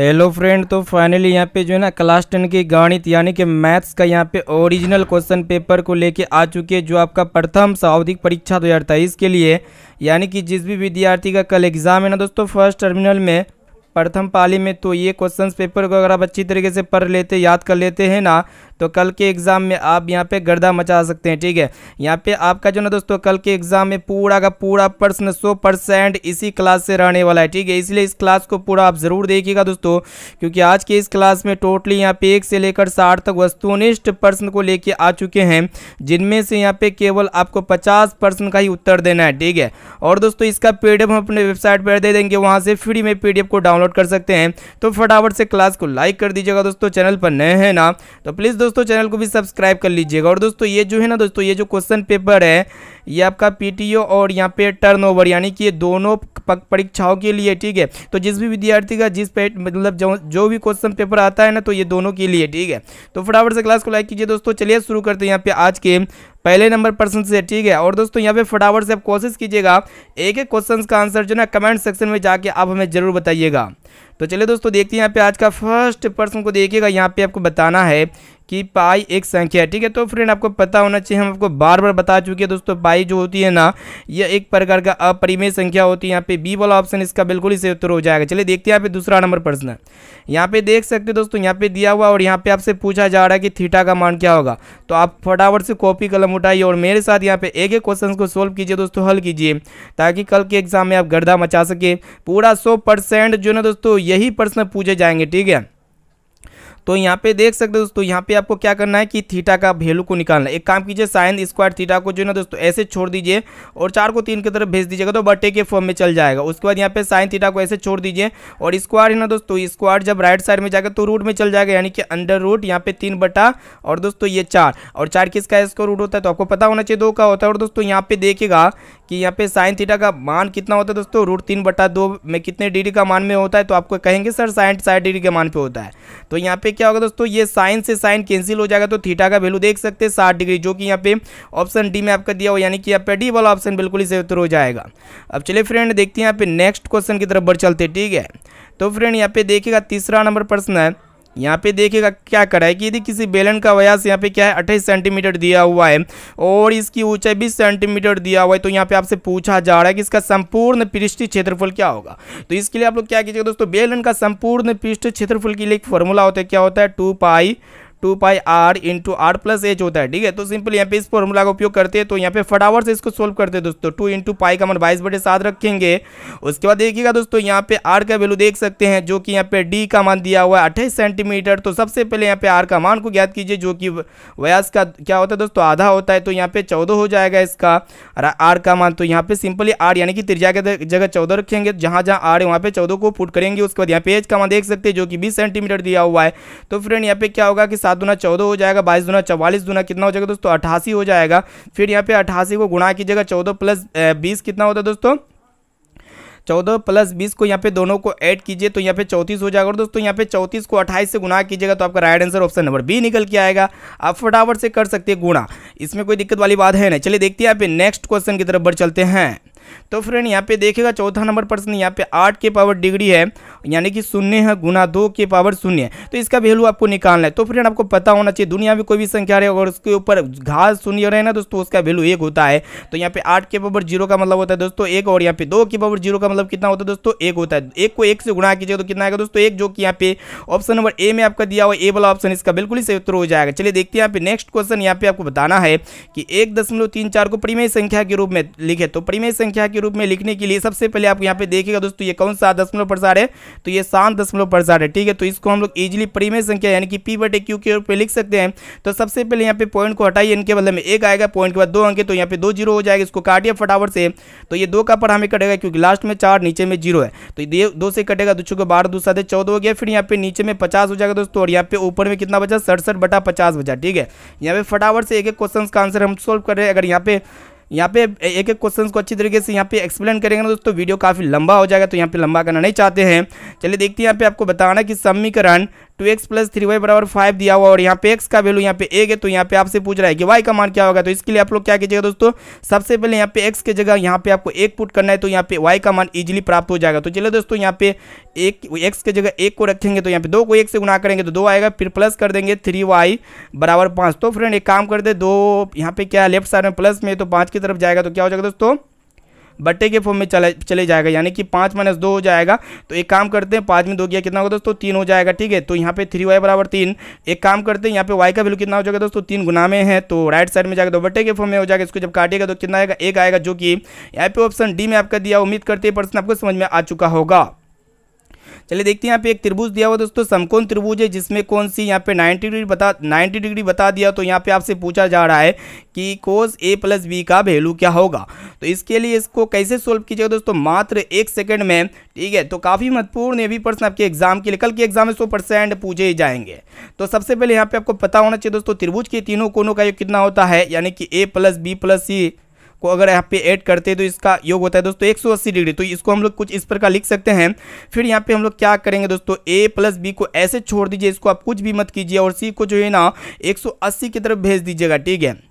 hello friend तो finally यहाँ पे जो है ना क्लास टेन की गणित यानी कि मैथ्स का यहाँ पे ओरिजिनल क्वेश्चन पेपर को लेके आ चुके हैं जो आपका प्रथम सावधिक परीक्षा दो हज़ार तेईस के लिए यानी कि जिस भी विद्यार्थी का कल एग्ज़ाम है ना दोस्तों फर्स्ट टर्मिनल में प्रथम पाली में तो ये क्वेश्चन पेपर को अगर आप अच्छी तरीके से पढ़ लेते याद कर लेते हैं ना तो कल के एग्ज़ाम में आप यहाँ पे गर्दा मचा सकते हैं ठीक है यहाँ पे आपका जो ना दोस्तों कल के एग्ज़ाम में पूरा का पूरा प्रश्न सौ परसेंट इसी क्लास से रहने वाला है ठीक है इसलिए इस क्लास को पूरा आप ज़रूर देखिएगा दोस्तों क्योंकि आज के इस क्लास में टोटली यहाँ पे एक से लेकर साठ तक वस्तुनिष्ठ प्रश्न को लेके आ चुके हैं जिनमें से यहाँ पे केवल आपको पचास प्रश्न का ही उत्तर देना है ठीक है और दोस्तों इसका पी हम अपने वेबसाइट पर दे देंगे वहाँ से फ्री में पी को डाउनलोड कर सकते हैं तो फटाफट से क्लास को लाइक कर दीजिएगा दोस्तों चैनल पर नए हैं ना तो प्लीज़ दोस्तों चैनल को भी सब्सक्राइब कर लीजिएगा और दोस्तों ये जो है ना दोस्तों ये जो क्वेश्चन पेपर है ये आपका पीटीओ और यहाँ पे टर्नओवर यानी कि ये दोनों परीक्षाओं के लिए ठीक है तो जिस भी विद्यार्थी का जिस पे मतलब जो जो भी क्वेश्चन पेपर आता है ना तो ये दोनों के लिए ठीक है तो फटाफट से क्लास को लाइक कीजिए दोस्तों चलिए शुरू करते हैं यहाँ पे आज के पहले नंबर पर्सन से ठीक है और दोस्तों यहाँ पे फटाफट से आप कोशिश कीजिएगा एक एक क्वेश्चन का आंसर जो ना कमेंट सेक्शन में जाके आप हमें ज़रूर बताइएगा तो चलिए दोस्तों देखते हैं यहाँ पे आज का फर्स्ट पर्सन को देखिएगा यहाँ पे आपको बताना है कि पाई एक संख्या है ठीक है तो फ्रेंड आपको पता होना चाहिए हम आपको बार बार बता चुके हैं दोस्तों पाई जो होती है ना यह एक प्रकार का अपरिमेय संख्या होती है यहाँ पे बी वाला ऑप्शन इसका बिल्कुल ही सही उत्तर हो जाएगा चलिए देखते हैं यहाँ पे दूसरा नंबर प्रश्न यहाँ पे देख सकते हो दोस्तों यहाँ पे दिया हुआ और यहाँ पे आपसे पूछा जा रहा है कि थीटा का मान क्या होगा तो आप फटाफट से कॉपी कलम उठाइए और मेरे साथ यहाँ पे एक एक क्वेश्चन को सोल्व कीजिए दोस्तों हल कीजिए ताकि कल के एग्जाम में आप गर्दा मचा सके पूरा सौ जो ना दोस्तों यही प्रश्न पूछे जाएंगे ठीक है तो यहाँ पे देख सकते हो दोस्तों यहाँ पे आपको क्या करना है कि थीटा का वैल्यू को निकालना है एक काम कीजिए साइन स्क्वायर थीटा को जो है ना दोस्तों ऐसे छोड़ दीजिए और चार को तीन की तरफ भेज दीजिएगा तो बटे के फॉर्म में चल जाएगा उसके बाद यहाँ पे साइन थीटा को ऐसे छोड़ दीजिए और स्क्वायर है ना दोस्तों स्क्वायर जब राइट साइड में जाएगा तो रूट में चल जाएगा यानी कि अंडर रूट यहाँ पे तीन बटा और दोस्तों ये चार और चार किसका इसका रूट होता है तो आपको पता होना चाहिए दो का होता है और दोस्तों यहाँ पे देखिएगा कि यहाँ पे साइन थीटा का मान कितना होता है दोस्तों रूट तीन बटा दो में कितने डिग्री का मान में होता है तो आपको कहेंगे सर साइन साठ डिग्री के मान पे होता है तो यहाँ पे क्या होगा दोस्तों ये साइन से साइन कैंसिल हो जाएगा तो थीटा का वैल्यू देख सकते हैं साठ डिग्री जो कि यहाँ पे ऑप्शन डी में आपका दिया हो यानी कि यहाँ पे डी वाला ऑप्शन बिल्कुल ही सही उत्तर हो जाएगा अब चलिए फ्रेंड देखते हैं यहाँ पे नेक्स्ट क्वेश्चन की तरफ बढ़ चलते ठीक है तो फ्रेंड यहाँ पे देखिएगा तीसरा नंबर प्रश्न है यहाँ पे देखिएगा क्या करा है कि यदि किसी बेलन का व्यास यहाँ पे क्या है अट्ठाईस सेंटीमीटर दिया हुआ है और इसकी ऊंचाई बीस सेंटीमीटर दिया हुआ है तो यहाँ पे आपसे पूछा जा रहा है कि इसका संपूर्ण पृष्ठ क्षेत्रफल क्या होगा तो इसके लिए आप लोग क्या कीजिएगा दोस्तों बेलन का संपूर्ण पृष्ठ क्षेत्रफल के लिए एक फॉर्मूला होता है क्या होता है two pi two pi r into r plus h होता है ठीक है तो सिंपल यहाँ पे इस फॉर्मूला का उपयोग करते हैं तो यहाँ पे फटाफट से इसको सोल्व करते हैं दोस्तों टू इंटू पाई का मन बाईस बटे सात रखेंगे उसके बाद देखिएगा दोस्तों यहाँ पे आर का वैल्यू देख सकते हैं जो कि यहाँ पे डी का मान दिया हुआ है अट्ठाईस सेंटीमीटर तो सबसे पहले यहाँ पे आर का मान को ज्ञात कीजिए जो कि व्यास का क्या होता है दोस्तों आधा होता है तो यहाँ पे चौदह हो जाएगा इसका आर का मान तो यहाँ पे सिंपली आर यानी कि त्रिज्या के जगह चौदह रखेंगे जहाँ जहाँ आर है वहाँ पे चौदह को पुट करेंगे उसके बाद यहाँ पे एच का मान देख सकते हैं जो कि बीस सेंटीमीटर दिया हुआ है तो फ्रेंड यहाँ पे क्या होगा कि सात दुना चौदह हो जाएगा बाईस दुना चवालीस दुना कितना हो जाएगा दोस्तों अठासी हो जाएगा फिर यहाँ पे अठासी को गुणा कीजिएगा चौदह प्लस बीस कितना होता है दोस्तों चौदह प्लस बीस को यहाँ पे दोनों को ऐड कीजिए तो यहाँ पे चौंतीस हो जाएगा और दोस्तों यहाँ पे चौंतीस को अट्ठाईस से गुणा कीजिएगा तो आपका right answer option number B निकल के आएगा आप फटाफट से कर सकते हैं गुणा इसमें कोई दिक्कत वाली बात है ना चलिए देखते हैं यहाँ पे नेक्स्ट क्वेश्चन की तरफ बढ़ चलते हैं तो फ्रेंड यहाँ पे देखेगा चौथा नंबर प्रश्न यहाँ पे आठ के पावर डिग्री है यानी कि शून्य है गुना दो के पावर शून्य है तो इसका वैल्यू आपको निकालना है तो फ्रेंड आपको पता होना चाहिए दुनिया में कोई भी संख्या रहे अगर उसके ऊपर घास शून्य रहे ना दोस्तों उसका वैल्यू एक होता है तो यहाँ पे आठ के पावर जीरो का मतलब होता है दोस्तों एक और यहाँ पे दो के पावर जीरो का मतलब कितना होता है दोस्तों एक होता है एक को एक से गुणा कीजिए तो कितना आएगा दोस्तों एक जो कि यहाँ पे ऑप्शन नंबर ए में आपका दिया हुआ ए वाला ऑप्शन इसका बिल्कुल ही सही उत्तर हो जाएगा चलिए देखते हैं यहाँ पे नेक्स्ट क्वेश्चन यहाँ पे आपको बताना है कि एक को परिमेय संख्या के रूप में लिखे तो परिमेय संख्या संख्या के रूप में लिखने के लिए सबसे पहले आप यहाँ पे देखिएगा दोस्तों ये कौन सा दशमलव प्रसार है तो ये सात दशमलव प्रसार है ठीक है तो इसको हम लोग इजिली परिमेय संख्या यानी कि पी बटे क्यू के रूप में लिख सकते हैं तो सबसे पहले यहाँ पे पॉइंट को हटाइए इनके बदले में एक आएगा पॉइंट के बाद दो अंक तो यहाँ पे दो जीरो हो जाएगा इसको काटिए फटाफट से तो ये दो का पर हमें कटेगा क्योंकि लास्ट में चार नीचे में जीरो है तो ये दो से कटेगा दो चुके बारह दूसरा थे चौदह हो गया फिर यहाँ पे नीचे में पचास हो जाएगा दोस्तों और यहाँ पे ऊपर में कितना बचा सड़सठ बटा पचास बचा ठीक है यहाँ पे फटाफट से एक एक क्वेश्चन का आंसर हम सोल्व कर रहे हैं अगर यहाँ पे यहाँ पे एक एक क्वेश्चन को अच्छी तरीके से यहाँ पे एक्सप्लेन करेंगे ना दोस्तों वीडियो काफ़ी लंबा हो जाएगा तो यहाँ पे लंबा करना नहीं चाहते हैं चलिए देखते हैं यहाँ पे आपको बताना कि समीकरण two x plus three y बराबर फाइव दिया हुआ और यहाँ पे एक्स का वैल्यू यहाँ पे एक है तो यहाँ पे आपसे पूछ रहा है कि वाई का मान क्या होगा तो इसके लिए आप लोग क्या कीजिएगा दोस्तों सबसे पहले यहाँ पे एक्स की जगह यहाँ पे आपको एक पुट करना है तो यहाँ पे वाई का मान इजिली प्राप्त हो जाएगा तो चलिए दोस्तों यहाँ पे एक एक्स की जगह एक को रखेंगे तो यहाँ पे दो को एक से गुना करेंगे तो दो आएगा फिर प्लस कर देंगे थ्री वाई बराबर पाँच तो फ्रेंड एक काम कर दे दो यहाँ पे क्या लेफ्ट साइड में प्लस में तो पाँच की तरफ जाएगा तो क्या हो जाएगा दोस्तों बटे के फॉर्म में चला चले जाएगा यानी कि पाँच माइनस दो हो जाएगा तो एक काम करते हैं पाँच में दो गया कितना होगा दोस्तों तीन हो जाएगा ठीक है तो यहाँ पे थ्री वाई बराबर तीन एक काम करते हैं यहाँ पे वाई का वैल्यू कितना हो जाएगा दोस्तों तीन गुना में है तो राइट साइड में जाएगा दो बटे के फॉर्म में हो जाएगा इसको जब काटेगा तो कितना आएगा एक आएगा जो कि यहाँ पे ऑप्शन डी में आपका दिया उम्मीद करते हैं पर्सन आपको समझ में आ चुका होगा चलिए देखते हैं यहाँ पे एक त्रिभुज दिया हुआ दोस्तों समकोण त्रिभुज है जिसमें कौन सी यहाँ पे 90 डिग्री बता 90 डिग्री बता दिया तो यहाँ पे आपसे पूछा जा रहा है कि कोस ए प्लस बी का वैल्यू क्या होगा तो इसके लिए इसको कैसे सोल्व कीजिएगा दोस्तों मात्र एक सेकेंड में ठीक है तो काफ़ी महत्वपूर्ण ये भी प्रश्न आपके एग्जाम के लिए कल के एग्जाम में सौ परसेंट पूछे ही जाएंगे तो सबसे पहले यहाँ पे आपको पता होना चाहिए दोस्तों त्रिभुज के तीनों कोनों का योग कितना होता है यानी कि A plus B plus C को अगर यहाँ पे ऐड करते हैं तो इसका योग होता है दोस्तों एक डिग्री तो इसको हम लोग कुछ इस प्रकार लिख सकते हैं फिर यहाँ पे हम लोग क्या करेंगे दोस्तों ए प्लस बी को ऐसे छोड़ दीजिए इसको आप कुछ भी मत कीजिए और सी को जो है ना एक की तरफ भेज दीजिएगा ठीक है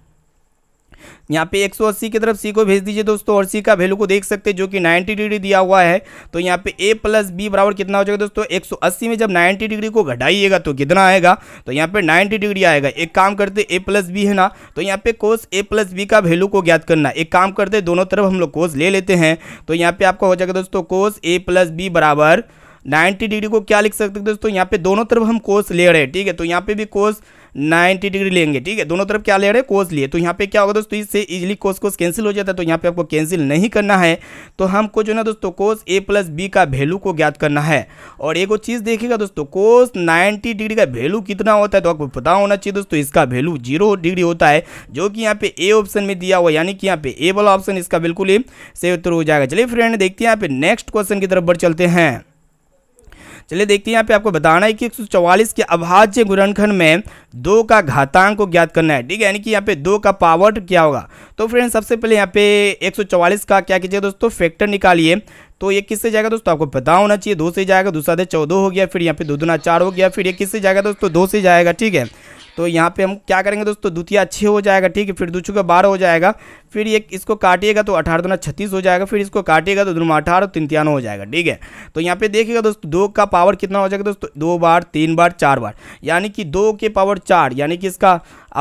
यहाँ पे 180 की तरफ सी को भेज दीजिए दोस्तों और सी का वैल्यू को देख सकते हैं जो कि 90 डिग्री दिया हुआ है तो यहाँ पे ए प्लस बी बराबर कितना हो जाएगा दोस्तों 180 में जब 90 डिग्री को घटाइएगा तो कितना आएगा तो यहाँ पे 90 डिग्री आएगा एक काम करते ए प्लस बी है ना तो यहाँ पे कोस ए प्लस बी का वैल्यू को ज्ञात करना एक काम करते दोनों तरफ हम लोग कोस ले लेते हैं तो यहाँ पे आपका हो जाएगा दोस्तों कोस ए प्लस बी बराबर नाइन्टी डिग्री को क्या लिख सकते हैं दोस्तों यहाँ पे दोनों तरफ हम कोस ले रहे हैं ठीक है तो यहाँ पे भी कोस नाइन्टी डिग्री लेंगे ठीक है दोनों तरफ क्या ले रहे हैं कोस लिए तो यहाँ पे क्या होगा दोस्तों इससे इजिली कोस कोस कैंसिल हो जाता है तो यहाँ पे आपको कैंसिल नहीं करना है तो हमको जो ना दोस्तों कोस ए प्लस बी का वैल्यू को ज्ञात करना है और एगो चीज़ देखिएगा दोस्तों कोस नाइन्टी डिग्री का वैल्यू कितना होता है तो आपको पता होना चाहिए दोस्तों इसका वैल्यू जीरो डिग्री होता है जो कि यहाँ पे ए ऑप्शन में दिया हुआ यानी कि यहाँ पे ए वाला ऑप्शन इसका बिल्कुल ही सही उत्तर तो हो जाएगा चलिए फ्रेंड देखते हैं यहाँ पे नेक्स्ट क्वेश्चन की तरफ बढ़ चलते हैं चलिए देखते हैं यहाँ पे आपको बताना है कि एक के अभाज्य गुणनखंड में दो का घातांक को ज्ञात करना है ठीक है यानी कि यहाँ पे दो का पावर क्या होगा तो फ्रेंड सबसे पहले यहाँ पे 144 का क्या कीजिएगा दोस्तों फैक्टर निकालिए तो ये किससे जाएगा दोस्तों आपको पता होना चाहिए दो से जाएगा दूसरा दे चौदह हो गया फिर यहाँ पे दो दुना चार हो गया फिर ये किससे जाएगा दोस्तों दो से जाएगा ठीक है तो यहाँ पे हम क्या करेंगे दोस्तों द्वितीय छः हो जाएगा ठीक है फिर दो चुका बारह हो जाएगा फिर ये इसको काटिएगा तो अठारह दोनों छत्तीस हो जाएगा फिर इसको काटिएगा तो दोनों अठारह तीन तो तिरानवे हो जाएगा ठीक है तो यहाँ पे देखिएगा दोस्तों दो का पावर कितना हो जाएगा दोस्तों दो बार तीन बार चार बार यानी कि दो के पावर चार यानी कि इसका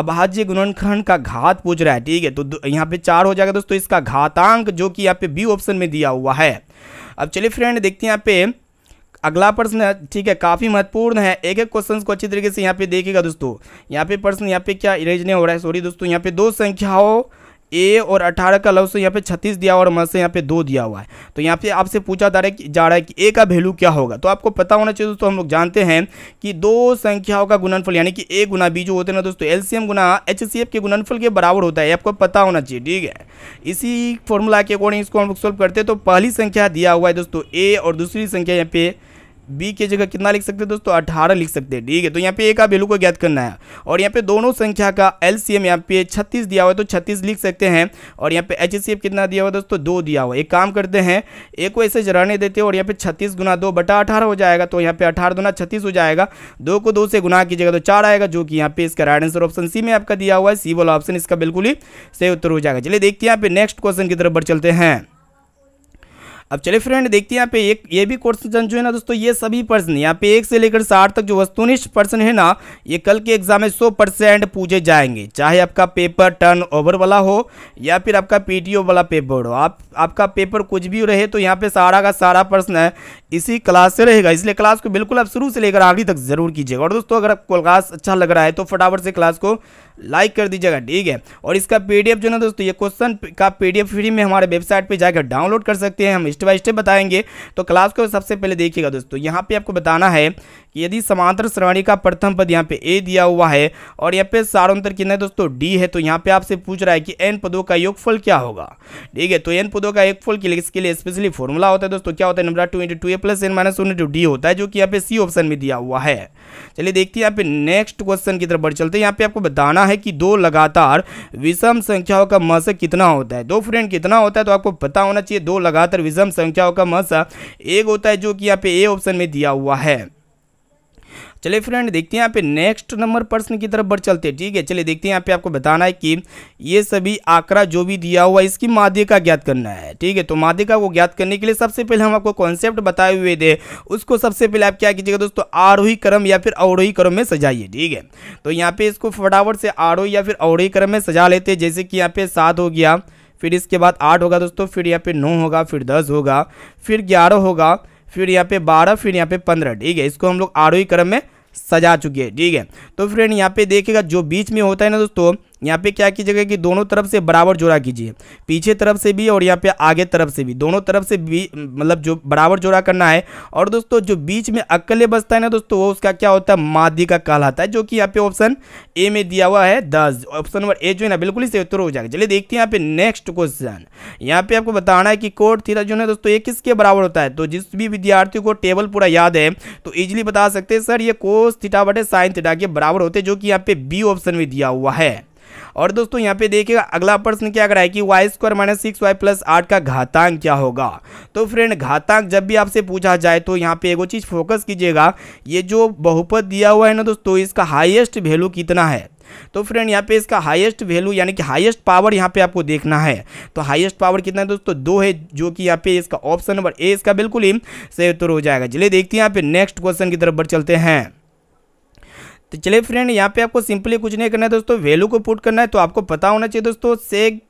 अभाज्य गुणनखंड का घात पूछ रहा है ठीक है तो यहाँ पे चार हो जाएगा दोस्तों इसका घातांक जो कि यहाँ पे बी ऑप्शन में दिया हुआ है अब चलिए फ्रेंड देखते हैं यहाँ पे अगला प्रश्न है ठीक है काफ़ी महत्वपूर्ण है एक एक क्वेश्चन को अच्छी तरीके से यहाँ पे देखिएगा दोस्तों यहाँ पे प्रश्न यहाँ पे क्या इरेज नहीं हो रहा है सॉरी दोस्तों यहाँ पे दो संख्याओं ए और अठारह का लव तो यहाँ पे छत्तीस दिया हुआ और म से यहाँ पे दो दिया हुआ है तो यहाँ पे आपसे पूछा जा रहा है कि जा रहा है कि ए का वैल्यू क्या होगा तो आपको पता होना चाहिए दोस्तों हम लोग जानते हैं कि दो संख्याओं का गुणनफल यानी कि ए गुना बी जो होते हैं ना दोस्तों एलसीएम गुना एच के गुणनफल के बराबर होता है आपको पता होना चाहिए ठीक है इसी फॉर्मूला के अकॉर्डिंग इसको हम लोग सॉल्व करते हैं तो पहली संख्या दिया हुआ है दोस्तों ए और दूसरी संख्या यहाँ पे बी के जगह कितना लिख सकते हैं दोस्तों अठारह लिख सकते हैं ठीक है तो यहाँ पे ए का वैल्यू को ज्ञात करना है और यहाँ पे दोनों संख्या का एल सी एम यहाँ पे छत्तीस दिया हुआ है तो छत्तीस लिख सकते हैं और यहाँ पे एच सी एफ कितना दिया हुआ है दोस्तों दो दिया हुआ एक काम करते हैं ए को ऐसे जराने देते हैं और यहाँ पे छत्तीस गुना दो बटा अठारह हो जाएगा तो यहाँ पे अठारह गुना छत्तीस हो जाएगा दो को दो से गुना कीजिएगा तो चार आएगा जो कि यहाँ पे इसका राइट आंसर ऑप्शन सी में आपका दिया हुआ है सी वाला ऑप्शन इसका बिल्कुल ही सही उत्तर हो जाएगा चलिए देखते हैं यहाँ पे नेक्स्ट क्वेश्चन की तरफ बढ़ चलते हैं अब चलिए फ्रेंड देखते हैं यहाँ पे एक ये भी क्वेश्चन जो है ना दोस्तों ये सभी पर्सन यहाँ पे एक से लेकर साठ तक जो वस्तुनिष्ठ पर्सन है ना ये कल के एग्जाम में सौ परसेंट पूछे जाएंगे चाहे आपका पेपर टर्न ओवर वाला हो या फिर आपका पीटीओ वाला पेपर हो आप आपका पेपर कुछ भी रहे तो यहाँ पे सारा का सारा पर्सन है इसी क्लास से रहेगा इसलिए क्लास को बिल्कुल आप शुरू से लेकर आखिरी तक जरूर कीजिएगा और दोस्तों अगर आपको क्लास अच्छा लग रहा है तो फटाफट से क्लास को लाइक कर दीजिएगा ठीक है और इसका पीडीएफ जो ना दोस्तों ये क्वेश्चन का पीडीएफ फ्री में हमारे वेबसाइट पे जाकर डाउनलोड कर सकते हैं हम स्टेप बाय स्टेप बताएंगे तो क्लास को सबसे पहले देखिएगा दोस्तों यहाँ पे आपको बताना है कि यदि समांतर श्रेणी का प्रथम पद यहाँ पे ए दिया हुआ है और यहाँ पे सारोंतर कितना है दोस्तों डी है तो यहाँ पे आपसे पूछ रहा है कि एन पदों का योगफल क्या होगा ठीक है तो एन पदों का योगफल के लिए इसके लिए स्पेशली फॉर्मूला होता है दोस्तों क्या होता है number two into two A plus N minus one into D होता है जो कि यहाँ पे सी ऑप्शन में दिया हुआ है चलिए देखते हैं यहाँ पे नेक्स्ट क्वेश्चन की तरफ बढ़ चलते हैं यहाँ पे आपको बताना है कि दो लगातार विषम संख्याओं का मस कितना होता है दो फ्रेंड कितना होता है तो आपको पता होना चाहिए दो लगातार विषम संख्याओं का मस एक होता है जो कि यहाँ पे ए ऑप्शन में दिया हुआ है चलिए फ्रेंड देखते हैं यहाँ पे नेक्स्ट नंबर प्रश्न की तरफ बढ़ चलते हैं ठीक है चलिए देखते हैं यहाँ पे आपको बताना है कि ये सभी आंकड़ा जो भी दिया हुआ है इसकी माध्य का ज्ञात करना है ठीक है तो का को ज्ञात करने के लिए सबसे पहले हम आपको कॉन्सेप्ट बताए हुए थे उसको सबसे पहले आप क्या कीजिएगा दोस्तों आरोही क्रम या फिर अवरोही क्रम में सजाइए ठीक है तो यहाँ पे इसको फटाफट से आरोही या फिर अवरोही क्रम में सजा लेते हैं जैसे कि यहाँ पे सात हो गया फिर इसके बाद आठ होगा दोस्तों फिर यहाँ पे नौ होगा फिर दस होगा फिर ग्यारह होगा फिर यहाँ पे बारह फिर यहाँ पे पंद्रह ठीक है इसको हम लोग आरोही क्रम में सजा चुके हैं ठीक है तो फ्रेंड यहाँ पे देखिएगा जो बीच में होता है ना दोस्तों यहाँ पे क्या कीजिएगा कि दोनों तरफ से बराबर जोड़ा कीजिए पीछे तरफ से भी और यहाँ पे आगे तरफ से भी दोनों तरफ से भी मतलब जो बराबर जोड़ा करना है और दोस्तों जो बीच में अक्कले बसता है ना दोस्तों वो उसका क्या होता है मादी का काल आता है जो कि यहाँ पे ऑप्शन ए में दिया हुआ है दस ऑप्शन नंबर ए जो है ना बिल्कुल ही उत्तर हो जाएगा चलिए देखते हैं यहाँ पे नेक्स्ट क्वेश्चन यहाँ पे आपको बताना है कि कोर्ट थीरा जो है दोस्तों ये किसके बराबर होता है तो जिस भी विद्यार्थी को टेबल पूरा याद है तो ईजिली बता सकते हैं सर ये कोस थीटा बटे साइन थीटा के बराबर होते जो कि यहाँ पे बी ऑप्शन में दिया हुआ है और दोस्तों यहाँ पे देखिएगा अगला प्रश्न क्या है कि y square minus six y plus आठ का घातांक क्या होगा तो फ्रेंड घातांक जब भी आपसे पूछा जाए तो यहाँ पे एगो चीज़ फोकस कीजिएगा ये जो बहुपद दिया हुआ है ना दोस्तों इसका हाइएस्ट वैल्यू कितना है तो फ्रेंड यहाँ पे इसका हाईएस्ट वैल्यू यानी कि हाईएस्ट पावर यहाँ पे आपको देखना है तो हाईएस्ट पावर कितना है दोस्तों दो है जो कि यहाँ पे इसका ऑप्शन नंबर ए इसका बिल्कुल ही सही उत्तर तो हो जाएगा चलिए देखते हैं यहाँ पे नेक्स्ट क्वेश्चन की तरफ बढ़ चलते हैं तो चलिए फ्रेंड यहाँ पे आपको सिंपली कुछ नहीं करना है दोस्तों वैल्यू को पुट करना है तो आपको पता होना चाहिए दोस्तों सेक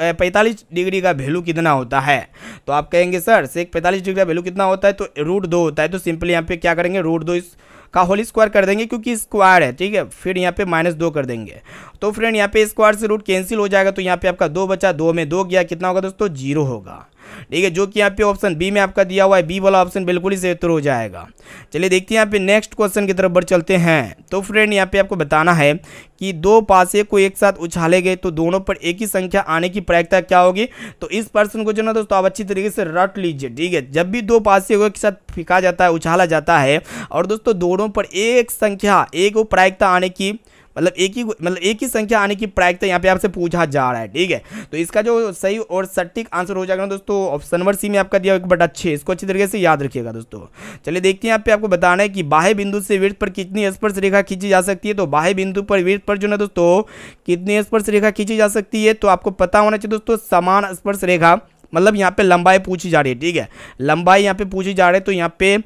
पैंतालीस डिग्री का वैल्यू कितना होता है तो आप कहेंगे सर सेक पैंतालीस डिग्री का वैल्यू कितना होता है तो रूट दो होता है तो सिंपली यहाँ पे क्या करेंगे रूट दो इस का होल स्क्वायर कर देंगे क्योंकि स्क्वायर है ठीक है फिर यहाँ पे माइनस दो कर देंगे तो फ्रेंड यहाँ पे स्क्वायर से रूट कैंसिल हो जाएगा तो यहाँ पे आपका दो बचा दो में दो गया कितना होगा दोस्तों जीरो होगा ठीक है जो कि यहाँ पे ऑप्शन बी में आपका दिया हुआ है बी वाला ऑप्शन बिल्कुल ही से उत्तर हो जाएगा चलिए देखते हैं यहाँ पे नेक्स्ट क्वेश्चन की तरफ बढ़ चलते हैं तो फ्रेंड यहाँ पे आपको बताना है कि दो पासे को एक साथ उछाले गए तो दोनों पर एक ही संख्या आने की प्रायिकता क्या होगी तो इस पर्सन को जो ना दोस्तों आप अच्छी तरीके से रट लीजिए ठीक है जब भी दो पासे को एक साथ फेंका जाता है उछाला जाता है और दोस्तों दोनों पर एक संख्या एक प्रायिकता आने की मतलब एक ही मतलब एक ही संख्या आने की प्रायिकता यहाँ पे आपसे पूछा जा रहा है ठीक है तो इसका जो सही और सटीक आंसर हो जाएगा ना दोस्तों ऑप्शन नंबर सी में आपका दिया एक बटा छः इसको अच्छी तरीके से याद रखिएगा दोस्तों चलिए देखते हैं यहाँ पे आपको बताना है कि बाह्य बिंदु से वृत्त पर कितनी स्पर्श रेखा खींची जा सकती है तो बाह्य बिंदु पर वृत्त पर जो ना दोस्तों कितनी स्पर्श रेखा खींची जा सकती है तो आपको पता होना चाहिए दोस्तों समान स्पर्श रेखा मतलब यहाँ पे लंबाई पूछी जा रही है ठीक है लंबाई यहाँ पे पूछी जा रही है तो यहाँ पे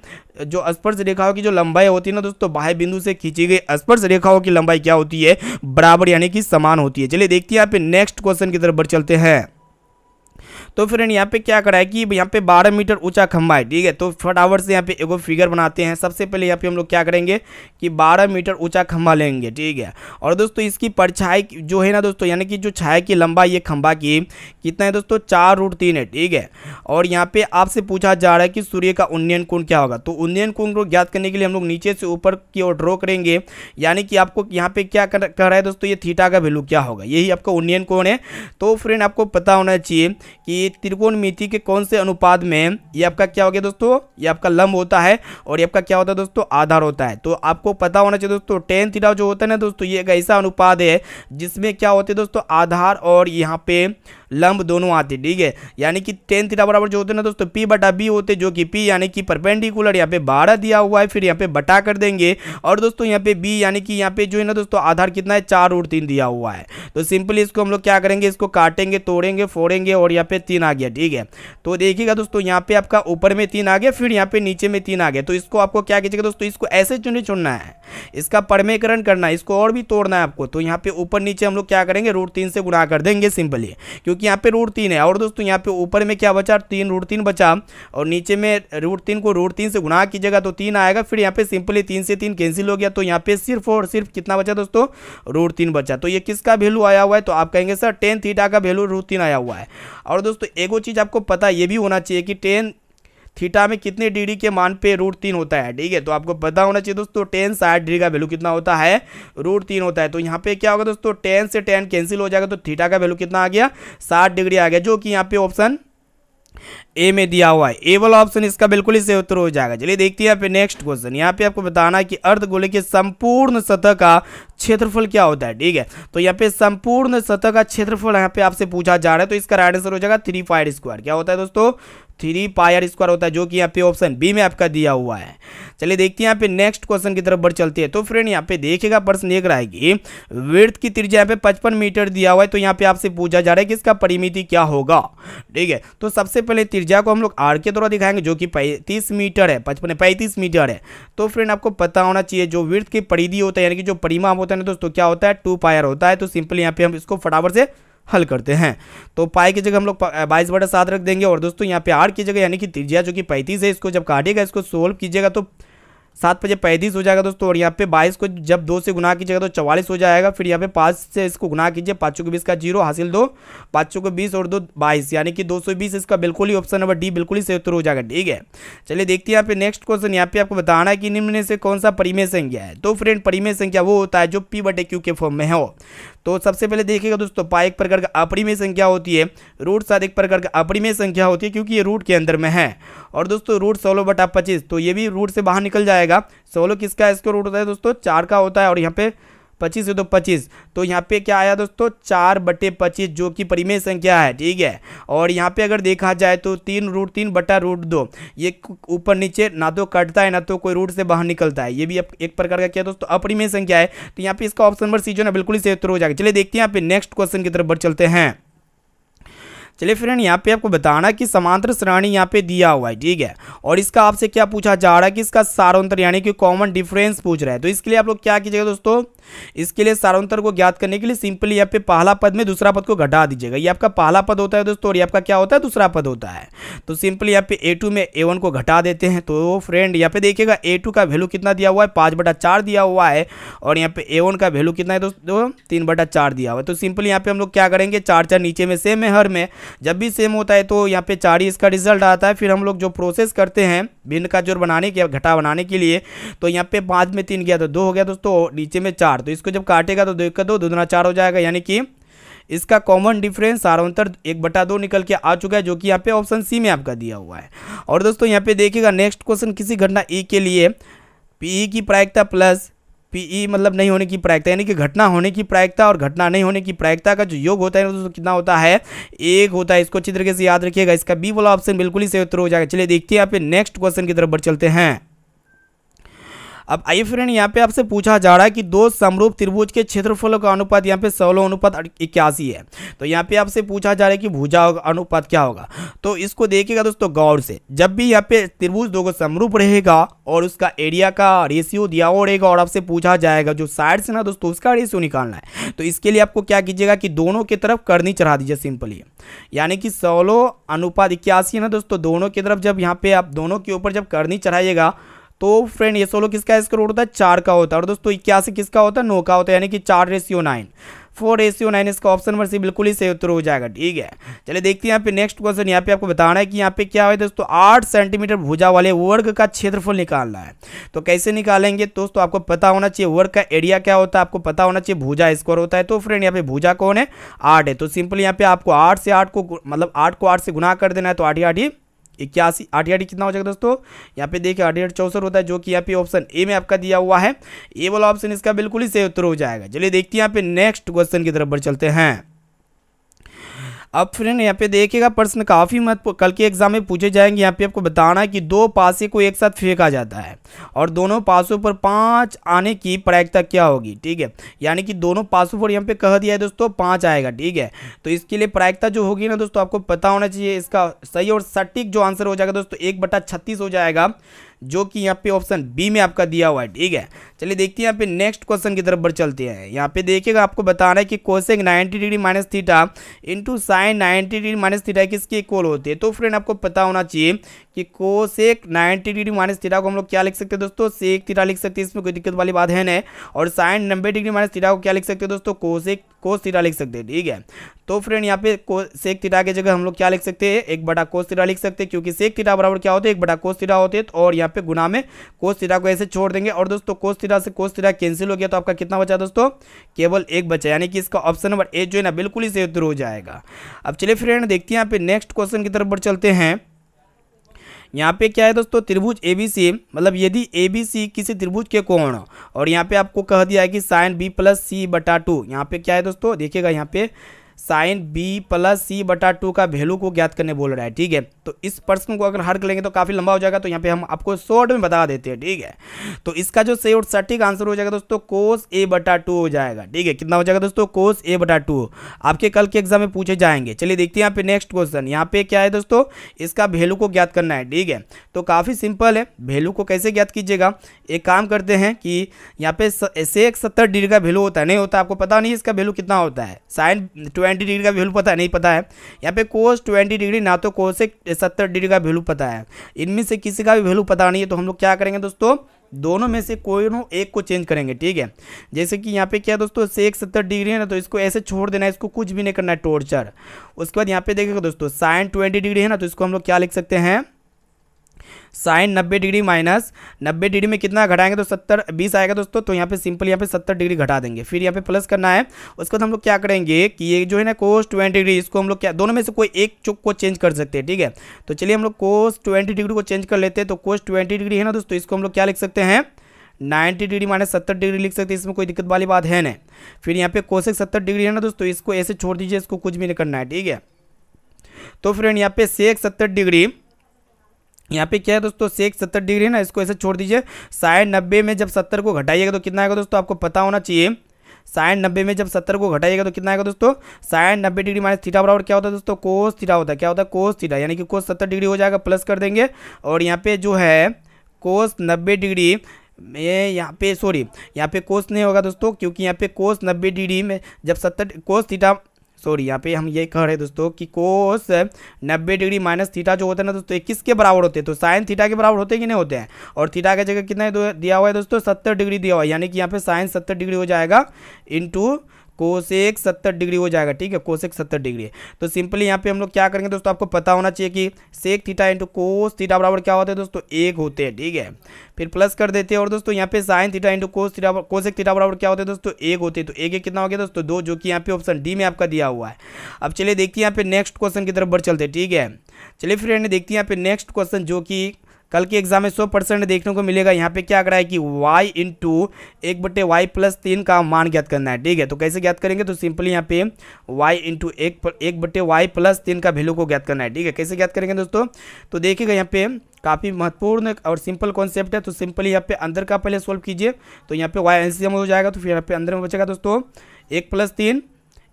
जो स्पर्श रेखाओं की जो लंबाई होती है ना दोस्तों बाह्य बिंदु से खींची गई स्पर्श रेखाओं की लंबाई क्या होती है बराबर यानी कि समान होती है चलिए देखते हैं यहाँ पे नेक्स्ट क्वेश्चन की तरफ बढ़ चलते हैं तो फ्रेंड यहाँ पे क्या करा है कि यहाँ पे बारह मीटर ऊंचा खंबा है ठीक है तो फटाफट से यहाँ पे एगो फिगर बनाते हैं सबसे पहले यहाँ पे हम लोग क्या करेंगे कि बारह मीटर ऊंचा खंबा लेंगे ठीक है और दोस्तों इसकी परछाई जो है ना दोस्तों यानी कि जो छाया की लंबा ये खंबा की कितना है दोस्तों चार रूट तीन है ठीक है और यहाँ पे आपसे पूछा जा रहा है कि सूर्य का उन्नयन कोण क्या होगा तो उन्नयन कोण को ज्ञात करने के लिए हम लोग नीचे से ऊपर की ओर ड्रॉ करेंगे यानी कि आपको यहाँ पे क्या कह कर रहा है दोस्तों ये थीटा का वैल्यू क्या होगा यही आपका उन्नयन कोण है तो फ्रेंड आपको पता होना चाहिए कि कि त्रिकोणमिति के कौन से अनुपात में ये आपका क्या हो गया दोस्तों ये आपका लंब होता है और ये आपका क्या होता है दोस्तों आधार होता है तो आपको पता होना चाहिए दोस्तों टेन थीटा जो होता है ना दोस्तों ये एक ऐसा अनुपात है जिसमें क्या होते हैं दोस्तों आधार और यहाँ पे लंब दोनों आते ठीक है यानी कि टेन थीटा बराबर जो होते ना दोस्तों पी बटा बी होते जो कि पी यानी कि परपेंडिकुलर यहाँ पे बारह दिया हुआ है फिर यहाँ पे बटा कर देंगे और दोस्तों यहाँ पे बी यानी कि यहाँ पे जो है ना दोस्तों आधार कितना है चार और तीन दिया हुआ है तो सिंपली इसको हम लोग क्या करेंगे इसको काटेंगे तोड़ेंगे फोड़ेंगे और यहाँ पे तीन आ गया ठीक है तो देखिएगा दोस्तों यहाँ पे आपका ऊपर में तीन आ गया फिर यहाँ पे नीचे में तीन आ गया तो इसको आपको क्या कीजिएगा दोस्तों इसको ऐसे चुने चुनना है इसका परमेकरण करना है इसको और भी तोड़ना है आपको तो यहाँ पे ऊपर नीचे हम लोग क्या करेंगे रूट तीन से गुणा कर देंगे सिंपली क्योंकि क्योंकि यहाँ पे रूट तीन है और दोस्तों यहाँ पे ऊपर में क्या बचा तीन रूट तीन बचा और नीचे में रूट तीन को रूट तीन से गुना कीजिएगा तो तीन आएगा फिर यहाँ पे सिंपली तीन से तीन कैंसिल हो गया तो यहाँ पे सिर्फ और सिर्फ कितना बचा दोस्तों रूट तीन बचा तो ये किसका वैल्यू आया हुआ है तो आप कहेंगे सर टेन थीटा का वैल्यू रूट तीन आया हुआ है और दोस्तों एगो चीज़ आपको पता ये भी होना चाहिए कि टेन थीटा में कितने डिग्री के मान पे रूट तीन होता है ठीक है तो आपको पता होना चाहिए दोस्तों टेन साठ डिग्री का वैल्यू कितना होता है रूट तीन होता है तो यहाँ पे क्या होगा दोस्तों टेन से टेन कैंसिल हो जाएगा तो थीटा का वैल्यू कितना आ गया साठ डिग्री आ गया जो कि यहाँ पे ऑप्शन ए में दिया हुआ है ए वाला ऑप्शन इसका बिल्कुल ही सही उत्तर हो जाएगा चलिए देखते हैं पे नेक्स्ट क्वेश्चन यहाँ पे आपको बताना है कि अर्धगोले के संपूर्ण सतह का क्षेत्रफल क्या होता है ठीक है तो यहाँ पे संपूर्ण सतह का क्षेत्रफल यहाँ पे आपसे पूछा जा रहा है तो इसका राइट आंसर हो जाएगा थ्री फाइव स्क्वायर क्या होता है दोस्तों थ्री पायर स्क्वायर होता है जो कि यहाँ पे ऑप्शन बी में आपका दिया हुआ है चलिए देखते हैं यहाँ पे नेक्स्ट क्वेश्चन की तरफ बढ़ चलते हैं तो फ्रेंड यहाँ पे देखेगा पर्सन देख रहा है कि वृत्त की त्रिज्या यहाँ पे पचपन मीटर दिया हुआ है तो यहाँ पे आपसे पूछा जा रहा है कि इसका परिमिति क्या होगा ठीक है तो सबसे पहले त्रिजा को हम लोग आर के द्वारा दिखाएंगे जो कि पैंतीस मीटर है पचपन पैंतीस मीटर है तो फ्रेंड आपको पता होना चाहिए जो वृत्त की परिधि होता है यानी कि जो परिमाप होता है ना दोस्तों क्या होता है टू पायर होता है तो सिंपल यहाँ पे हम इसको फटाफट से हल करते हैं तो पाई की जगह हम लोग बाईस बटा सात रख देंगे और दोस्तों यहाँ पे आर की जगह यानी कि त्रिज्या जो कि पैंतीस है इसको जब काटेगा इसको सोल्व कीजिएगा तो सात बजे पैंतीस हो जाएगा दोस्तों और यहाँ पे बाईस को जब दो से गुना कीजिएगा तो चवालीस हो जाएगा फिर यहाँ पे पाँच से इसको गुना कीजिए पाँच के बीस का जीरो हासिल दो पाँच के बीस और दो बाईस यानी कि दो सौ बीस इसका बिल्कुल ही ऑप्शन नंबर डी बिल्कुल ही सही उत्तर हो जाएगा ठीक है चलिए देखते हैं यहाँ पे नेक्स्ट क्वेश्चन यहाँ पे आपको बताना है कि निम्न से कौन सा परिमेय संख्या है तो फ्रेंड परिमेय संख्या वो होता है जो पी बटे क्यू के फॉर्म में हो तो सबसे पहले देखिएगा दोस्तों पाई एक प्रकार का अपरिमेय संख्या होती है रूट सात एक प्रकार का अपरिमेय संख्या होती है क्योंकि ये रूट के अंदर में है और दोस्तों रूट सोलह बटा पच्चीस तो ये भी रूट से बाहर निकल जाएगा सोलह किसका इसका रूट होता है दोस्तों चार का होता है और यहाँ पे पच्चीस से तो पच्चीस तो यहाँ पे क्या आया दोस्तों चार बटे पच्चीस जो कि परिमेय संख्या है ठीक है और यहाँ पे अगर देखा जाए तो तीन रूट तीन बटा रूट दो ये ऊपर नीचे ना तो कटता है ना तो कोई रूट से बाहर निकलता है ये भी एक प्रकार का क्या दोस्तों अपरिमेय संख्या है तो यहाँ पे इसका ऑप्शन नंबर सी जो है बिल्कुल ही सही उत्तर हो जाएगा चलिए देखते हैं यहाँ पे नेक्स्ट क्वेश्चन की तरफ बढ़ चलते हैं चलिए फ्रेंड यहाँ पे आपको बताना कि समांतर श्रेणी यहाँ पे दिया हुआ है ठीक है और इसका आपसे क्या पूछा जा रहा है कि इसका सारोंतर यानी कि कॉमन डिफरेंस पूछ रहा है तो इसके लिए आप लोग क्या कीजिएगा दोस्तों इसके लिए सारोंतर को ज्ञात करने के लिए सिंपली यहाँ पे पहला पद में दूसरा पद को घटा दीजिएगा ये आपका पहला पद होता है दोस्तों और ये आपका क्या होता है दूसरा पद होता है तो सिंपली यहाँ पे ए टू में ए वन को घटा देते हैं तो फ्रेंड यहाँ पे देखिएगा ए टू का वैल्यू कितना दिया हुआ है पाँच बटा चार दिया हुआ है और यहाँ पे ए वन का वैल्यू कितना है दोस्तों तीन बटा चार दिया हुआ है तो सिंपली यहाँ पे हम लोग क्या करेंगे चार चार नीचे में सेम है हर में जब भी सेम होता है तो यहाँ पे चार ही इसका रिजल्ट आता है फिर हम लोग जो प्रोसेस करते हैं भिन्न का जोड़ बनाने के घटा बनाने के लिए तो यहाँ पे पाँच में तीन गया तो दो हो गया दोस्तों नीचे में चार तो इसको जब काटेगा तो दो एक का दो दुना चार हो जाएगा यानी कि इसका कॉमन डिफरेंस सारंतर एक बटा दो निकल के आ चुका है जो कि यहाँ पे ऑप्शन सी में आपका दिया हुआ है और दोस्तों यहाँ पे देखिएगा नेक्स्ट क्वेश्चन किसी घटना ई e के लिए पी e की प्रायिकता प्लस पीई e मतलब नहीं होने की प्रायिकता यानी कि घटना होने की प्रायिकता और घटना नहीं होने की प्रायिकता का जो योग होता है दोस्तों कितना होता है एक होता है इसको अच्छी तरीके से याद रखिएगा इसका बी वाला ऑप्शन बिल्कुल ही सही उत्तर हो जाएगा चलिए देखते हैं यहाँ पे नेक्स्ट क्वेश्चन की तरफ बढ़ चलते हैं अब आइए फ्रेंड यहाँ पे आपसे पूछा जा रहा है कि दो समरूप त्रिभुज के क्षेत्रफलों का अनुपात यहाँ पे सोलह अनुपात इक्यासी है तो यहाँ पे आपसे पूछा जा रहा है कि भुजा अनुपात क्या होगा तो इसको देखिएगा दोस्तों गौर से जब भी यहाँ पे त्रिभुज दो को समरूप रहेगा और उसका एरिया का रेशियो दिया हुआ रहेगा और आपसे पूछा जाएगा जो साइड से ना दोस्तों उसका रेशियो निकालना है तो इसके लिए आपको क्या कीजिएगा कि दोनों की तरफ करनी चढ़ा दीजिए सिंपली यानी कि सोलह अनुपात इक्यासी है ना दोस्तों दोनों की तरफ जब यहाँ पे आप दोनों के ऊपर जब करनी चढ़ाइएगा तो फ्रेंड ये सोलो किसका स्क्वायर होता है चार का होता है और दोस्तों इक्यासी किसका होता है नौ का होता है यानी कि चार ratio nine four ratio nine इसका ऑप्शन नंबर सी बिल्कुल ही सही उत्तर हो जाएगा ठीक है चलिए देखते हैं यहाँ पे नेक्स्ट क्वेश्चन यहाँ पे आपको बताना है कि यहाँ पे क्या है दोस्तों आठ सेंटीमीटर भुजा वाले वर्ग का क्षेत्रफल निकालना है तो कैसे निकालेंगे दोस्तों आपको पता होना चाहिए वर्ग का एरिया क्या होता है आपको पता होना चाहिए भूजा स्क्वायर होता है तो फ्रेंड यहाँ पे भूजा कौन है आठ है तो सिंपल यहाँ पे आपको आठ से आठ को मतलब आठ को आठ से गुना कर देना है तो आठ ही आठ ही इक्यासी आठ आठ कितना हो जाएगा दोस्तों यहाँ पे देखिए आठ आठ चौसठ होता है जो कि यहाँ पे ऑप्शन ए में आपका दिया हुआ है ए वाला ऑप्शन इसका बिल्कुल ही सही उत्तर हो जाएगा चलिए देखते हैं यहाँ पे नेक्स्ट क्वेश्चन की तरफ बढ़ चलते हैं अब फ्रेंड यहाँ पे देखिएगा प्रश्न काफ़ी मत कल के एग्जाम में पूछे जाएंगे यहाँ पे आपको बताना है कि दो पासे को एक साथ फेंका जाता है और दोनों पासों पर पाँच आने की प्रायिकता क्या होगी ठीक है यानी कि दोनों पासों पर यहाँ पे कह दिया है दोस्तों पाँच आएगा ठीक है तो इसके लिए प्रायिकता जो होगी ना दोस्तों आपको पता होना चाहिए इसका सही और सटीक जो आंसर हो जाएगा दोस्तों एक बटा छत्तीस हो जाएगा जो कि यहाँ पे ऑप्शन बी में आपका दिया हुआ है ठीक है चलिए देखते हैं यहाँ पे नेक्स्ट क्वेश्चन की तरफ बढ़ चलते हैं यहाँ पे देखिएगा आपको बताना है कि cosec 90 degree minus theta into sine ninety degree minus theta किसके इक्वल होते हैं तो फ्रेंड आपको पता होना चाहिए कि कोसेक 90 डिग्री माइनस थीटा को हम लोग क्या लिख सकते हैं दोस्तों सेक थीटा लिख सकते हैं इसमें कोई दिक्कत वाली बात है ना और साइन नब्बे डिग्री माइनस थीटा को क्या लिख सकते हैं दोस्तों कोसेक कोस थीटा लिख सकते हैं ठीक है तो फ्रेंड यहाँ पे सेक थीटा की जगह हम लोग क्या लिख सकते हैं एक बटा कोस थीटा लिख सकते हैं क्योंकि सेक थीटा बराबर क्या होते हैं एक बटा कोस थीटा होते हैं तो और यहाँ पे गुना में कोस थीटा को ऐसे छोड़ देंगे और दोस्तों कोस थीटा से कोस थीटा कैंसिल हो गया तो आपका कितना बचा दोस्तों केवल एक बचा यानी कि इसका ऑप्शन नंबर ए जो है ना बिल्कुल ही से हो जाएगा अब चलिए फ्रेंड देखते हैं यहाँ पे नेक्स्ट क्वेश्चन की तरफ बढ़ चलते हैं यहाँ पे क्या है दोस्तों त्रिभुज ए बी सी मतलब यदि ए बी सी किसी त्रिभुज के कोण और यहाँ पे आपको कह दिया है कि साइन बी प्लस सी बटा टू यहाँ पे क्या है दोस्तों देखिएगा यहाँ पे साइन बी प्लस सी बटा टू का वैल्यू को ज्ञात करने बोल रहा है ठीक है तो इस प्रश्न को अगर हर कर लेंगे तो काफ़ी लंबा हो जाएगा तो यहाँ पे हम आपको शॉर्ट में बता देते हैं ठीक है तो इसका जो सही और सटीक आंसर हो जाएगा दोस्तों कोस ए बटा टू हो जाएगा ठीक है कितना हो जाएगा दोस्तों कोस ए बटा टू आपके कल के एग्जाम में पूछे जाएंगे चलिए देखते हैं यहाँ पे नेक्स्ट क्वेश्चन यहाँ पे क्या है दोस्तों इसका वैल्यू को ज्ञात करना है ठीक है तो काफ़ी सिंपल है वैल्यू को कैसे ज्ञात कीजिएगा एक काम करते हैं कि यहाँ पे से एक सत्तर डिग्री का वैल्यू होता है नहीं होता आपको पता नहीं इसका वैल्यू कितना होता है साइन ट्वेंटी ट्वेंटी डिग्री का वैल्यू पता है नहीं पता है यहाँ पे कोस ट्वेंटी डिग्री ना तो कोस से सत्तर डिग्री का वैल्यू पता है इनमें से किसी का भी वैल्यू पता नहीं है तो हम लोग क्या करेंगे दोस्तों दोनों में से कोई नो एक को चेंज करेंगे ठीक है जैसे कि यहाँ पे क्या दोस्तों सेक सत्तर डिग्री है ना तो इसको ऐसे छोड़ देना है इसको कुछ भी नहीं करना है टोर्चर उसके बाद यहाँ पे देखेगा दोस्तों साइन ट्वेंटी डिग्री है ना तो इसको हम लोग क्या लिख सकते हैं साइन नब्बे डिग्री माइनस नब्बे डिग्री में कितना घटाएंगे तो सत्तर बीस आएगा दोस्तों तो यहाँ पे सिंपल यहाँ पे सत्तर डिग्री घटा देंगे फिर यहाँ पे प्लस करना है उसके बाद हम लोग क्या करेंगे कि ये जो है ना कोस ट्वेंटी डिग्री इसको हम लोग क्या दोनों में से कोई एक चुक को चेंज कर सकते हैं ठीक है तो चलिए हम लोग कोस ट्वेंटी डिग्री को चेंज कर लेते हैं तो कोस ट्वेंटी डिग्री है ना दोस्तों इसको हम लोग क्या लिख सकते हैं नाइन्टी डिग्री माइनस सत्तर डिग्री लिख सकते हैं इसमें कोई दिक्कत वाली बात है नहीं फिर यहाँ पे कोशिक सत्तर डिग्री है ना दोस्तों इसको ऐसे छोड़ दीजिए इसको कुछ भी नहीं करना है ठीक है तो फ्रेंड यहाँ पे सेक सत्तर डिग्री यहाँ पे क्या है दोस्तों सेक सत्तर डिग्री है ना इसको ऐसे छोड़ दीजिए साइन नब्बे में जब सत्तर को घटाइएगा तो कितना आएगा दोस्तों आपको पता होना चाहिए साइन नब्बे में जब सत्तर को घटाइएगा तो कितना आएगा दोस्तों साइन नब्बे डिग्री माइनस थीटा बराबर क्या होता है दोस्तों कोस थीटा होता है क्या होता है कोस थीटा यानी कि कोस सत्तर डिग्री हो जाएगा प्लस कर देंगे और यहाँ पे जो है कोस नब्बे डिग्री ये यहाँ पे सॉरी यहाँ पे कोस नहीं होगा दोस्तों क्योंकि यहाँ पे कोस नब्बे डिग्री में जब सत्तर कोस थीटा सॉरी यहाँ पे हम ये कह रहे हैं दोस्तों कि कोस नब्बे डिग्री माइनस थीटा जो होता है ना दोस्तों इक्कीस के बराबर होते हैं तो साइन थीटा के बराबर होते हैं कि नहीं होते हैं और थीटा का जगह कितना दिया हुआ है दोस्तों सत्तर डिग्री दिया हुआ है यानी कि यहाँ पे साइन सत्तर डिग्री हो जाएगा इंटू कोशेक सत्तर डिग्री हो जाएगा ठीक है कोशेक सत्तर डिग्री तो सिंपली यहाँ पे हम लोग क्या करेंगे दोस्तों आपको पता होना चाहिए कि sec theta into cos theta बराबर क्या होता है दोस्तों एक होते हैं ठीक है फिर प्लस कर देते हैं और दोस्तों यहाँ पे sine theta into cos theta cosec theta बराबर क्या होता है दोस्तों एक होते हैं तो एक एक कितना हो गया दोस्तों दो जो कि यहाँ पे ऑप्शन डी में आपका दिया हुआ है अब चलिए देखते हैं यहाँ पे नेक्स्ट क्वेश्चन की तरफ बढ़ चलते ठीक है चलिए फ्रेंड देखते हैं यहाँ पे नेक्स्ट क्वेश्चन जो कि कल की एग्जाम में सौ परसेंट देखने को मिलेगा यहाँ पे क्या आ रहा है कि y इन टू एक बटे वाई प्लस तीन का मान ज्ञात करना है ठीक है तो कैसे ज्ञात करेंगे तो सिंपली यहाँ पे y इंटू एक, एक बटे वाई प्लस तीन का वैल्यू को ज्ञात करना है ठीक है कैसे ज्ञात करेंगे दोस्तों तो देखिएगा यहाँ पे काफ़ी महत्वपूर्ण और सिंपल कॉन्सेप्ट है तो सिंपली यहाँ पे अंदर का पहले सॉल्व कीजिए तो यहाँ पे वाई एलसीएम हो जाएगा तो फिर यहाँ पे अंदर में बचेगा दोस्तों एक प्लस तीन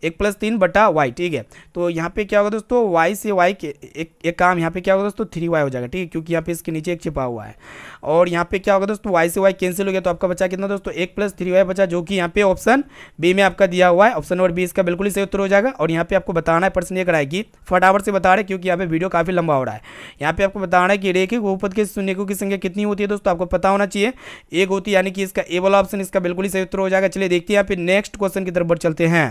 एक प्लस तीन बटा वाई ठीक है तो यहाँ पे क्या होगा दोस्तों वाई से वाई के एक एक काम यहाँ पे क्या होगा दोस्तों थ्री वाई हो जाएगा ठीक है क्योंकि यहाँ पे इसके नीचे एक छिपा हुआ है और यहाँ पे क्या होगा दोस्तों वाई से वाई कैंसिल हो गया तो आपका बचा कितना दोस्तों एक प्लस थ्री वाई बचा जो कि यहाँ पे ऑप्शन बी में आपका दिया हुआ है ऑप्शन नंबर बी इसका बिल्कुल ही सही उत्तर हो जाएगा और यहाँ पे आपको बताना है पर्सन ये कराएगी फटाफट से बता रहे क्योंकि यहाँ पे वीडियो काफ़ी लंबा हो रहा है यहाँ पे आपको बताना है कि रेखिक गोपद के शून्यकों की संख्या कितनी होती है दोस्तों आपको पता होना चाहिए एक होती है यानी कि इसका ए वाला ऑप्शन इसका बिल्कुल ही सही उत्तर हो जाएगा चलिए देखते हैं यहाँ पे नेक्स्ट क्वेश्चन की तरफ बढ़ चलते हैं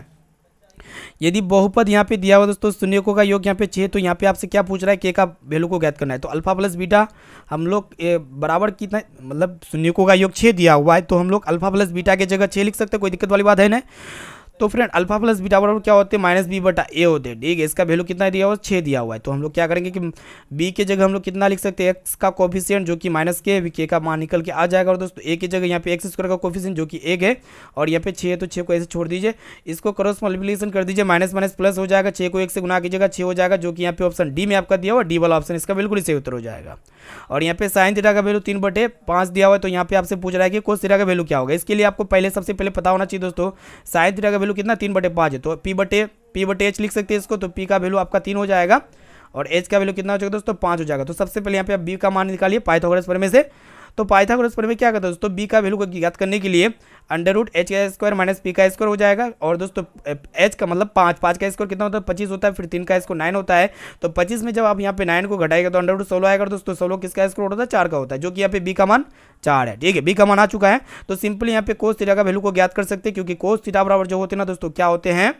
यदि बहुपद यहाँ पे दिया हुआ दोस्तों शून्यकों का योग यहाँ पे छः तो यहाँ पे आपसे क्या पूछ रहा है के का वैल्यू को ज्ञात करना है तो अल्फा प्लस बीटा हम लोग बराबर कितना मतलब शून्यकों का योग छः दिया हुआ है तो हम लोग अल्फा प्लस बीटा के जगह छः लिख सकते हैं कोई दिक्कत वाली बात है ना तो फ्रेंड अल्फा प्लस बीटा बराबर क्या होते हैं माइनस बी बटा ए होते हैं ठीक है इसका वैल्यू कितना दिया हुआ है छः दिया हुआ है तो हम लोग क्या करेंगे कि बी के जगह हम लोग कितना लिख सकते हैं एक्स का कोफिशियंट जो कि माइनस के के का मान निकल के आ जाएगा और दोस्तों ए की जगह यहाँ पे एक्स स्क्वायर का कोफिशियंट जो कि एक है और यहाँ पे छः तो छः को ऐसे छोड़ दीजिए इसको क्रॉस मल्टीप्लीकेशन कर दीजिए माइनस माइनस प्लस हो जाएगा छः को एक से गुना कीजिएगा छः हो जाएगा जो कि यहाँ पे ऑप्शन डी में आपका दिया हुआ डी वाला ऑप्शन इसका बिल्कुल सही उत्तर हो जाएगा और यहाँ पे साइन थीटा का वैल्यू तीन बटे पाँच दिया हुआ है तो यहाँ पे आपसे पूछ रहा है कि कोस थीटा का वैल्यू क्या होगा इसके लिए आपको पहले सबसे पहले पता होना चाहिए दोस्तों साइन थीटा का वैल्यू कितना तीन बटे पाँच है तो पी बटे पी बटे एच लिख सकते हैं इसको तो पी का वैल्यू आपका तीन हो जाएगा और एच का वैल्यू कितना हो जाएगा दोस्तों पाँच हो जाएगा तो सबसे पहले यहाँ पे आप बी का मान निकालिए पाइथागोरस प्रमेय से तो पाइथागोरस प्रमेय क्या करता है दोस्तों बी का वैल्यू ज्ञात करने के लिए अंडर रूट एच का स्क्वायर माइनस पी का स्क्वायर हो जाएगा और दोस्तों एच का मतलब पाँच पाँच का स्क्वायर कितना होता है पच्चीस होता है फिर तीन का स्क्वायर नाइन होता है तो पच्चीस में जब आप यहाँ पे नाइन को घटाएगा तो अंडर रूट सोलह आएगा दोस्तों सोलह किसका स्क्वायर होता है चार का होता है जो कि यहाँ पे बी का मान चार है ठीक है बी का मान आ चुका है तो सिंपली यहाँ पे कोस थीटा का वैल्यू को ज्ञात कर सकते हैं क्योंकि कोस थीटा बराबर जो होते हैं ना दोस्तों क्या होते हैं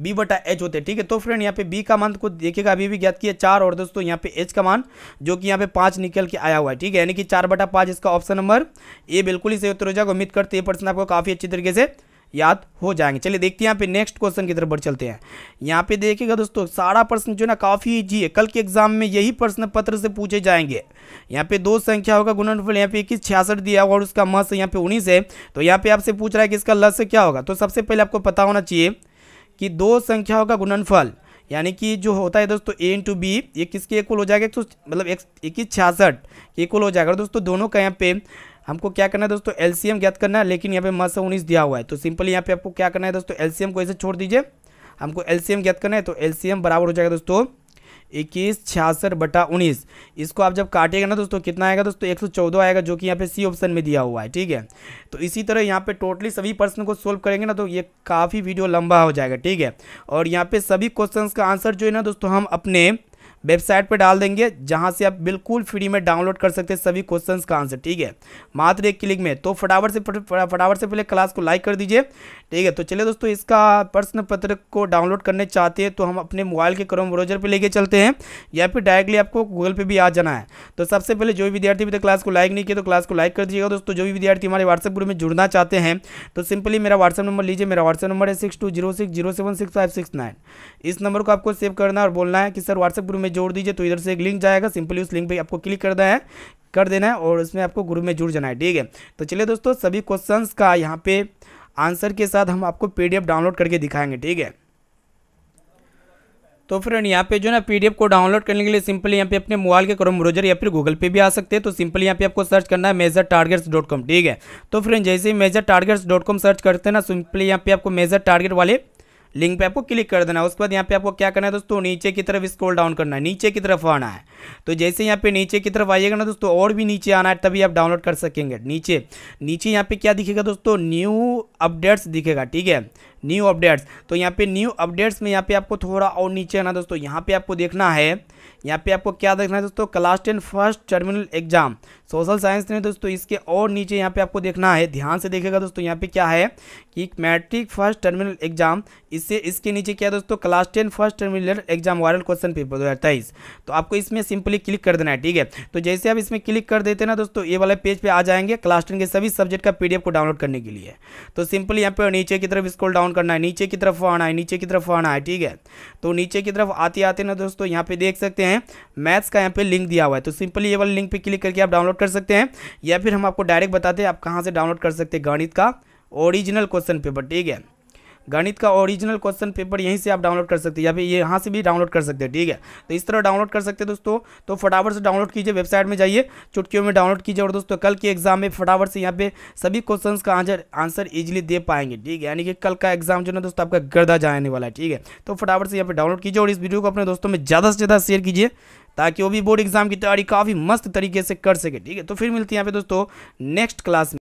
बी बटा एच होते हैं ठीक है तो फ्रेंड यहाँ पे बी का मान को तो देखिएगा अभी भी ज्ञात किया चार और दोस्तों यहाँ पे एच का मान जो कि यहाँ पे पाँच निकल के आया हुआ है ठीक है यानी कि चार बटा पाँच इसका ऑप्शन नंबर ए बिल्कुल ही सही उत्तर हो जाएगा उम्मीद करते ये पर्सन आपको काफ़ी अच्छी तरीके से याद हो जाएंगे चलिए देखते हैं यहाँ पे नेक्स्ट क्वेश्चन की तरफ बढ़ चलते हैं यहाँ पे देखिएगा दोस्तों सारा प्रश्न जो ना काफ़ी ईजी है कल के एग्जाम में यही प्रश्न पत्र से पूछे जाएंगे यहाँ पे दो संख्याओं का गुणनफल यहाँ पे इक्कीस छियासठ दिया होगा और उसका मस यहाँ पे उन्नीस है तो यहाँ पे आपसे पूछ रहा है कि इसका लस क्या होगा तो सबसे पहले आपको पता होना चाहिए कि दो संख्याओं का गुणनफल यानी कि जो होता है दोस्तों ए इंटू बी ये किसके इक्वल हो जाएगा तो मतलब एक इक्कीस छियासठ इक्वल हो जाएगा दोस्तों दोनों का यहाँ पे हमको क्या करना है दोस्तों एलसीएम ज्ञात करना है लेकिन यहाँ पे मस उन्नीस दिया हुआ है तो सिंपली यहाँ पे आपको क्या करना है दोस्तों एलसीएम को ऐसे छोड़ दीजिए हमको एलसीएम ज्ञात करना है तो एलसीएम बराबर हो जाएगा दोस्तों इक्कीस छियासठ बटा उन्नीस इसको आप जब काटेगा ना दोस्तों कितना आएगा दोस्तों एक सौ चौदह आएगा जो कि यहाँ पे सी ऑप्शन में दिया हुआ है ठीक है तो इसी तरह यहाँ पे टोटली सभी प्रश्न को सोल्व करेंगे ना तो ये काफ़ी वीडियो लंबा हो जाएगा ठीक है और यहाँ पे सभी क्वेश्चंस का आंसर जो है ना दोस्तों हम अपने वेबसाइट पर डाल देंगे जहाँ से आप बिल्कुल फ्री में डाउनलोड कर सकते हैं सभी क्वेश्चन का आंसर ठीक है मात्र एक क्लिक में तो फटाफट से फटाफट से पहले क्लास को लाइक कर दीजिए ठीक है तो चलिए दोस्तों इसका प्रश्न पत्र को डाउनलोड करने चाहते हैं तो हम अपने मोबाइल के क्रोम ब्रोजर पर लेके चलते हैं या फिर डायरेक्टली आपको गूगल पे भी आ जाना है तो सबसे पहले जो भी विद्यार्थी भी क्लास को लाइक नहीं किया तो क्लास को लाइक कर दीजिएगा दोस्तों जो भी विद्यार्थी हमारे व्हाट्सएप ग्रुप में जुड़ना चाहते हैं तो सिंपली मेरा व्हाट्सएप नंबर लीजिए मेरा व्हाट्सएप नंबर है six two zero six zero seven six five six nine इस नंबर को आपको सेव करना और बोलना है कि सर व्हाट्सएप ग्रुप में जोड़ दीजिए तो इधर से एक लिंक जाएगा सिंपली उस लिंक पर आपको क्लिक करना है कर देना है और उसमें आपको ग्रुप में जुड़ जाना है ठीक है तो चलिए दोस्तों सभी क्वेश्चन का यहाँ पे आंसर के साथ हम आपको पी डाउनलोड करके दिखाएंगे ठीक है तो फ्रेंड यहाँ पे जो ना पी को डाउनलोड करने के लिए सिंपली यहाँ पे अपने मोबाइल के क्रोम ब्रोजर या फिर गूगल पे भी आ सकते हैं तो सिंपली यहाँ पे आपको सर्च करना है मेजर टारगेट्स डॉट कॉम ठीक है तो फ्रेंड जैसे ही major targets dot com search करते हैं ना सिंपली यहाँ पे आपको मेजर टारगेट वाले लिंक पे आपको क्लिक कर देना है उसके बाद यहाँ पे आपको क्या करना है दोस्तों नीचे की तरफ स्क्रॉल डाउन करना है नीचे की तरफ आना है तो जैसे यहाँ पे नीचे की तरफ आइएगा ना दोस्तों और भी नीचे आना है तभी आप डाउनलोड कर सकेंगे नीचे नीचे यहाँ पे क्या दिखेगा दोस्तों न्यू अपडेट्स दिखेगा ठीक है न्यू अपडेट्स तो यहाँ पे न्यू अपडेट्स में यहाँ पे आपको थोड़ा और नीचे आना दोस्तों यहाँ पे आपको देखना है यहाँ पे आपको क्या देखना है दोस्तों class ten first terminal exam social science ने दोस्तों इसके और नीचे यहाँ पे आपको देखना है ध्यान से देखेगा दोस्तों यहाँ पे क्या है कि मैट्रिक फर्स्ट टर्मिनल एग्जाम इससे इसके नीचे क्या है दोस्तों class ten first terminal exam viral question paper दो तो आपको इसमें सिंपली क्लिक कर देना है ठीक है तो जैसे आप इसमें क्लिक कर देते ना दोस्तों ये वाले पेज पर आ जाएंगे क्लास टेन के सभी सब्जेक्ट का पी को डाउनलोड करने के लिए तो सिंपली यहाँ पे नीचे की तरफ इसको डाउन करना है नीचे की तरफ आना है नीचे की तरफ आना है ठीक है तो नीचे की तरफ आते आते ना दोस्तों यहाँ पे देख सकते हैं मैथ्स का यहाँ पे लिंक दिया हुआ है तो सिंपली ये वाला लिंक पे क्लिक करके आप डाउनलोड कर सकते हैं या फिर हम आपको डायरेक्ट बताते हैं आप कहाँ से डाउनलोड कर सकते हैं गणित का ओरिजिनल क्वेश्चन पेपर ठीक है गणित का ओरिजिनल क्वेश्चन पेपर यहीं से आप डाउनलोड कर सकते हैं या फिर ये यहाँ से भी डाउनलोड कर सकते हैं ठीक है तो इस तरह डाउनलोड कर सकते हैं दोस्तों तो फटाफट से डाउनलोड कीजिए वेबसाइट में जाइए चुटकियों में डाउनलोड कीजिए और दोस्तों कल के एग्जाम में फटाफट से यहाँ पे सभी क्वेश्चन का आंसर आंसर ईजिली दे पाएंगे ठीक है यानी कि कल का एग्जाम जो ना दोस्तों आपका गर्दा जाने वाला है ठीक है तो फटाफट से यहाँ पर डाउनलोड कीजिए और इस वीडियो को अपने दोस्तों में ज़्यादा से ज़्यादा शेयर कीजिए ताकि वो भी बोर्ड एग्जाम की तैयारी काफ़ी मस्त तरीके से कर सके ठीक है तो फिर मिलती है यहाँ पे दोस्तों नेक्स्ट क्लास में